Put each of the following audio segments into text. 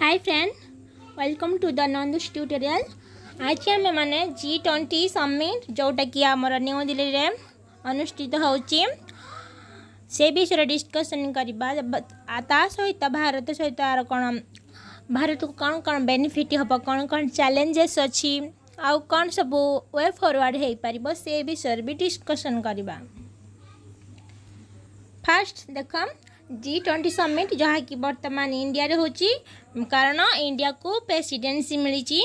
Hi friend welcome to the नंदुष tutorial आज आम मैंने जी ट्वेंटी समिट जोटा कि आम न्यू दिल्ली में अनुष्ठित हो विषय डिस्कसन करवा सहित भारत सहित कौन भारत को कौन कौन बेनिफिट हम कौन कौन चैलेंजेस अच्छी आउ कौन सब वे फरवर्ड हो पार से विषय भी डिस्कसन करवा फास्ट देख ଜି ଟ୍ୱେଣ୍ଟି ସମିଟ୍ ଯାହାକି ବର୍ତ୍ତମାନ ଇଣ୍ଡିଆରେ ହେଉଛି କାରଣ ଇଣ୍ଡିଆକୁ ପ୍ରେସିଡେନ୍ସି ମିଳିଛି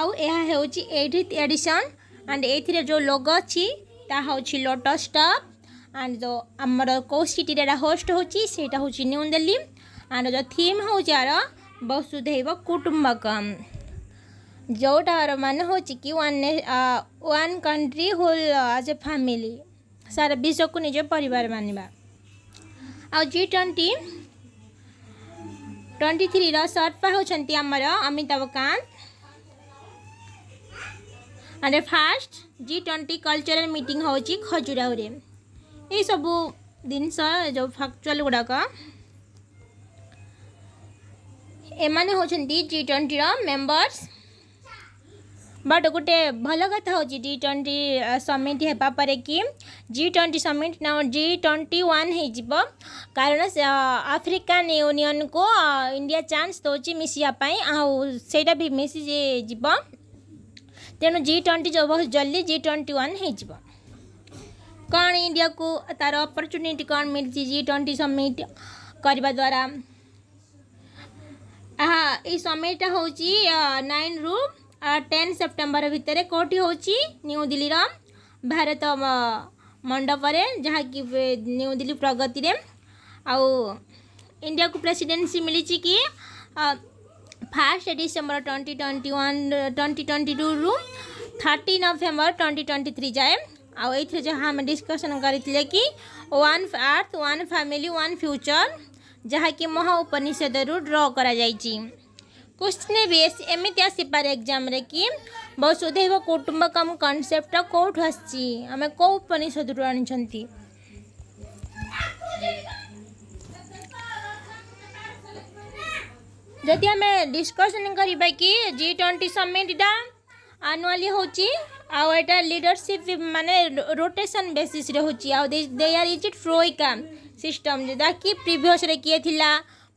ଆଉ ଏହା ହେଉଛି ଏଇଟ୍ ଏଡ଼ିସନ୍ ଆଣ୍ଡ ଏଥିରେ ଯେଉଁ ଲୋଗ ଅଛି ତାହା ହେଉଛି ଲୋଟସ୍ ଟପ୍ ଆଣ୍ଡ ଯେଉଁ ଆମର କେଉଁ ସିଟିରେ ଏଇଟା ହୋଷ୍ଟ ହେଉଛି ସେଇଟା ହେଉଛି ନ୍ୟୁ ଦିଲ୍ଲୀ ଆଣ୍ଡ ଯେଉଁ ଥିମ୍ ହେଉଛି ଆର ବସୁଧୈବ କୁଟୁମ୍ବକମ୍ ଯେଉଁଟାର ମାନେ ହେଉଛି କି one one country whole as a family ସାରା ବିଶ୍ୱକୁ ନିଜ ପରିବାର ମାନିବା ଆଉ ଜି ଟ୍ୱେଣ୍ଟି ଟ୍ୱେଣ୍ଟି ଥ୍ରୀର ସର୍ଫା ହେଉଛନ୍ତି ଆମର Amitabh Kant and first G twenty cultural meeting ହେଉଛି ଖଜୁରାହୁରେ ଏଇସବୁ ଜିନିଷ ଯେଉଁ ଫ୍ୟାକ୍ଚୁଆଲ ଗୁଡ଼ାକ ଏମାନେ ହେଉଛନ୍ତି ଜି ଟ୍ୱେଣ୍ଟିର ମେମ୍ବର୍ସ बट गोटे भल कथा हूँ जी ट्वेंटी समिट होगापर कि जी ट्वेंटी समिट ना जी ट्वेंटी वन हो कारण आफ्रिकान यूनियन को इंडिया चान्स दौर मिसापी आईटा भी मिसी तेणु जी ट्वेंटी बहुत जल्दी जी ट्वेंटी वन हो कौन इंडिया को तार अपरचुनिटी कौन मिली जी ट्वेंटी समिट करने द्वारा ये समिटा हूँ नाइन रु टेन सेप्टेम्बर भितर कौटी हूँ न्यू दिल्ली भारत मंडपर जहाँकि न्यू दिल्ली प्रगति आउ इंडिया को प्रेसीडेन्सी मिली कि first December twenty twenty one twenty twenty two रु थी नवेम्बर ट्वेंटी ट्वेंटी थ्री जाए आई जहाँ आम डिस्कसन करें कि one earth family one future जहाँकि महाउपनिषद ड्र कर क्वेश्चन बीएससी एमती पारे एग्जाम कि वसुदेव कुटुंबकम कनसेप्ट कौट आम कौ उपनिषद आनी जदि आम डिस्कसन करवा कि जि ट्वेंटी समिटा आनुआली हूँ आटा लिडरशिप मानने रोटेसन बेसीस्रे हूँ आर इज इट फ्रोइका सिस्टम जो कि प्रिभस किए थी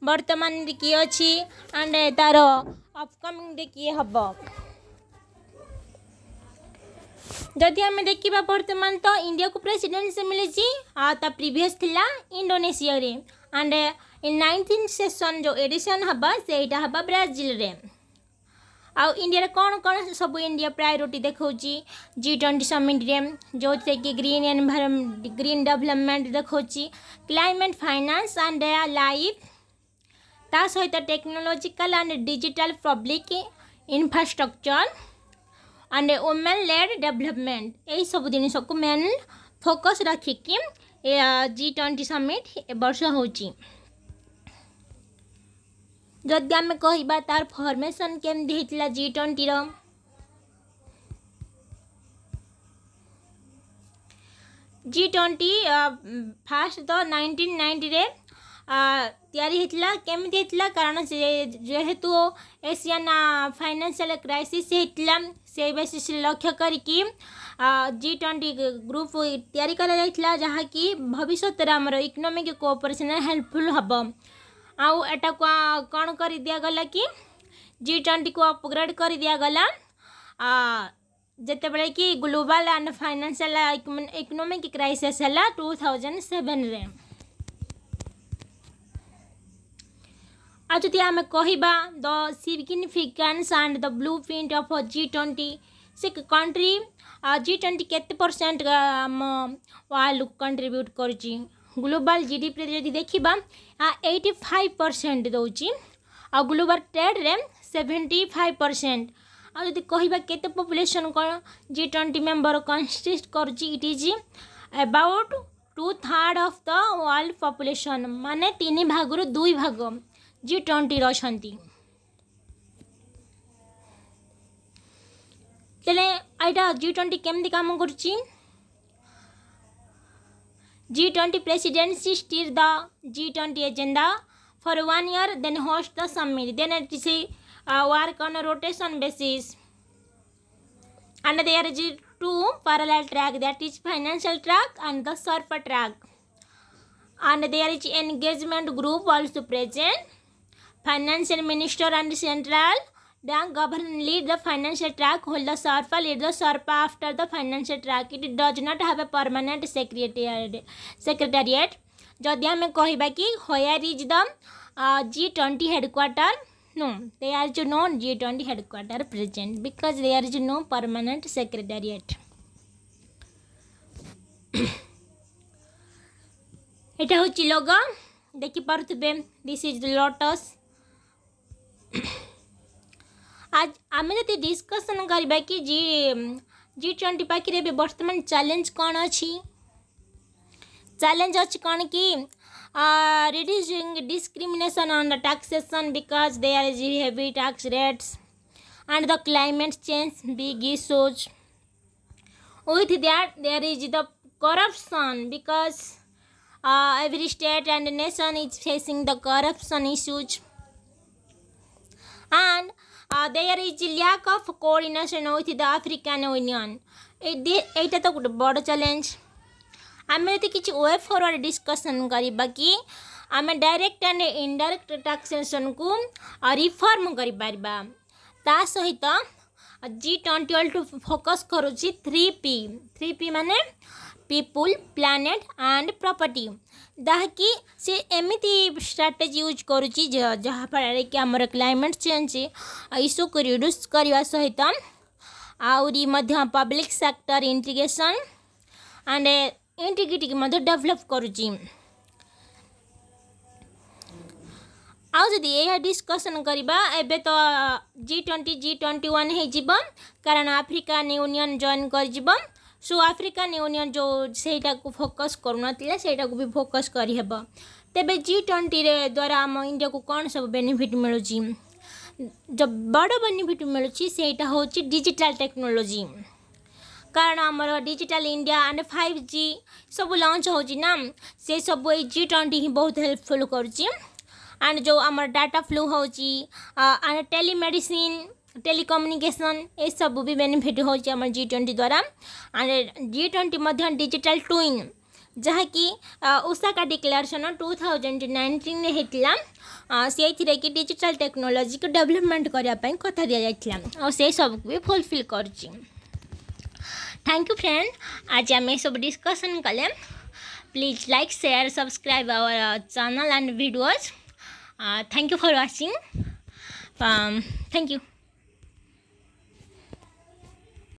बर्तमान किए अच्छी एंड तार अबकमिंग किए हम जदि आम देखा बर्तमान तो इंडिया को प्रेसीडेन्सी मिली previous Indonesia and nineteen session जो एडिशन हम सही हाँ ब्राजिल आउ इंडिया कौन कौन सब इंडिया प्रायोरीटी देखा जि ट्वेंटी समिट्रे जो कि ग्रीन एनभारमेंट ग्रीन डेभलपमेंट देखा क्लाइमेट फाइनेंस एंड लाइफ ତା ସହିତ technological and digital public infrastructure and women led development ଏହିସବୁ ଜିନିଷକୁ ମେନ୍ ଫୋକସ୍ ରଖିକି ଜି ଟ୍ୱେଣ୍ଟି ସମିଟ୍ ଏ ବର୍ଷ ହେଉଛି ଯଦି ଆମେ କହିବା ତାର ଫର୍ମେସନ୍ କେମିତି ହେଇଥିଲା ଜି ଟ୍ୱେଣ୍ଟିର ଜି ଟ୍ୱେଣ୍ଟି ଫାଷ୍ଟ ତ ନାଇଣ୍ଟିନ୍ ନାଇଣ୍ଟିରେ या केमी कारण जेहेतु एसियान फाइनेसियाल क्राइसीस होता से बेसीस लक्ष्य करी जि ट्वेंटी ग्रुप या जहाँकि भविष्य आम इकोनोमिक कोअपरेसन हेल्पफुल हम आटा को कौन कर दिगला कि जि ट्वेंटी को अपग्रेड कर दिगला जितेबले कि ग्लोबल एंड फाइनेसियाल इकोनोमिक है टू थाउजेंड सेवेन ଆଉ ଯଦି ଆମେ କହିବା the significance and the blueprint of G twenty ସେ କଣ୍ଟ୍ରି ଜି ଟ୍ୱେଣ୍ଟି କେତେ ପରସେଣ୍ଟ ଆମ ୱାର୍ଲଡକୁ କଣ୍ଟ୍ରିବ୍ୟୁଟ୍ କରୁଛି ଗ୍ଲୋବାଲ୍ ଜିଡିପିରେ ଯଦି ଦେଖିବା ଏଇଟି ଫାଇଭ୍ ପରସେଣ୍ଟ ଦେଉଛି ଆଉ ଗ୍ଲୋବାଲ୍ ଟ୍ରେଡ଼୍ରେ ସେଭେଣ୍ଟି ଫାଇଭ୍ ପରସେଣ୍ଟ ଆଉ ଯଦି କହିବା କେତେ ପପୁଲେସନ୍ କ'ଣ ଜି ଟ୍ୱେଣ୍ଟି ମେମ୍ବର କନସିଷ୍ଟ କରୁଛି it is about two third of the world population ମାନେ ତିନି ଭାଗରୁ ଦୁଇ ଭାଗ ଜି ଟ୍ୱେଣ୍ଟିର ଅଛନ୍ତି ତାହେଲେ ଏଇଟା ଜି ଟ୍ୱେଣ୍ଟି କେମିତି କାମ କରୁଛି G twenty presidency steer the G twenty agenda for one year then host the summit then it is a uh, work on a rotation basis and there is two parallel track that is financial track and the surfer track and there is engagement group also present Financial Minister and Central Bank Governor lead the financial track, hold the SERPA, lead the SERPA after the financial track. It does not have a permanent secretariat. secretariat. ଯଦି ଆମେ କହିବା କି where is the G twenty headquarter no they are to no g20 headquarter present because there is no permanent secretariat এটা হচ্ছে logo দেখি পারুথিবে this is lotus आज आम जी discussion करवा कि जी जी ट्वेंटी पाखे बर्तमान चैलेंज कौन अच्छी चैलेंज अच्छी कौन कि reducing discrimination on the taxation because they are G heavy tax rates and the climate change big issues with that there is the corruption because every state and nation is facing the corruption issues and uh, there is lack of coordination with the African Union. এইটা তো ଗୋଟେ ବଡ଼ challenge ଆମେ ଯଦି କିଛି we forward discussion କରିବା କି ଆମେ ଡାଇରେକ୍ଟ ଆଣ୍ଡ ଇନଡାଇରେକ୍ଟ ଟ୍ୟାକ୍ସେସନ୍କୁ ରିଫର୍ମ କରିପାରିବା ତା ସହିତ ଜି ଟ୍ୱେଣ୍ଟି ଟୁ ଫୋକସ୍ କରୁଛି ଥ୍ରୀ ପି ଥ୍ରୀ ପି ମାନେ पीपुल प्लानेट आंड प्रॉपर्टी दाकी से एमती स्ट्राटेजी यूज कराफल कि आम क्लैमेट चेंज इश्यू को रिड्यूस करने सहित आ public sector integration and integrity की डेभलप कर आज जी यह डिस्कसन करवा एब तो G twenty G twenty one हो कारण आफ्रिकन यूनियन जॉन कर सो आफ्रिकान यूनियन जो से फोकस करून से भी फोकस करहब तेज जि ट्वेंटी द्वारा आम इंडिया को कौन सब बेनिफिट मिलूँ जो बड़ बेनिफिट मिलूँ से डिजिटल टेक्नोलोजी कारण आमर डिजिटल इंडिया एंड फाइव जि सब लंच हो से सब जि ट्वेंटी ही बहुत हेल्पफुल कर जो आम डाटा फ्लू हो टेलीमेडिसीन टेलिकम्युनिकेशन ये सब भी बेनिफिट हो जी ट्वेंटी द्वारा and G twenty digital twin जहाँकि का डिक्लेरेसन टू थाउजेंड नाइंटीन होता से कि डिजिटल टेक्नोलॉजी को डेवलपमेंट करने कथ दि जाता और से सब भी फुलफिल कर थैंक यू फ्रेंड आज आम सब डिस्कसन कले please like share subscribe our channel and videos thank you for watching thank you